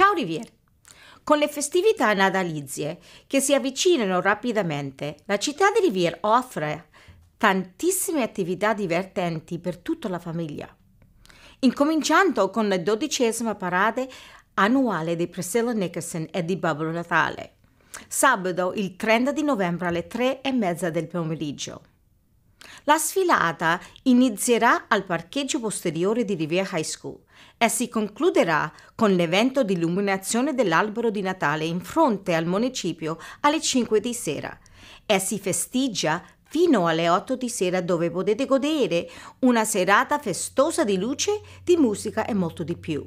Ciao Rivier! Con le festività natalizie che si avvicinano rapidamente, la città di Rivier offre tantissime attività divertenti per tutta la famiglia, incominciando con la dodicesima parade annuale di Priscilla Nickerson e di Babbo Natale, sabato il 30 di novembre alle 3 e mezza del pomeriggio. La sfilata inizierà al parcheggio posteriore di Rivia High School e si concluderà con l'evento di illuminazione dell'albero di Natale in fronte al municipio alle 5 di sera e si festeggia fino alle 8 di sera dove potete godere una serata festosa di luce, di musica e molto di più.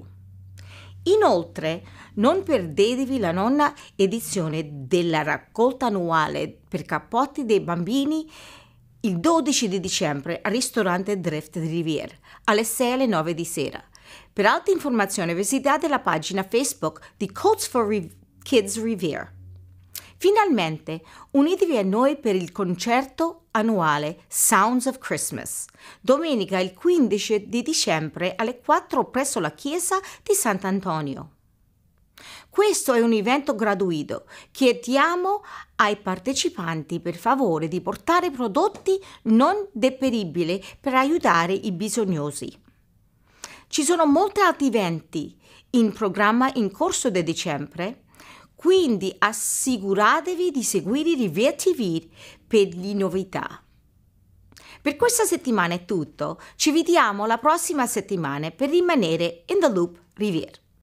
Inoltre, non perdetevi la nonna edizione della raccolta annuale per cappotti dei bambini il 12 di dicembre al ristorante Drift di alle 6 alle 9 di sera. Per altre informazioni visitate la pagina Facebook di Coats for Re- Kids Riviera. Finalmente, unitevi a noi per il concerto annuale Sounds of Christmas, domenica il 15 di dicembre alle 4 presso la chiesa di Sant'Antonio. Questo è un evento gratuito. Chiediamo ai partecipanti per favore di portare prodotti non deperibili per aiutare i bisognosi. Ci sono molti altri eventi in programma in corso di dicembre, quindi assicuratevi di seguire Riviera TV per le novità. Per questa settimana è tutto, ci vediamo la prossima settimana per rimanere in the loop Riviera.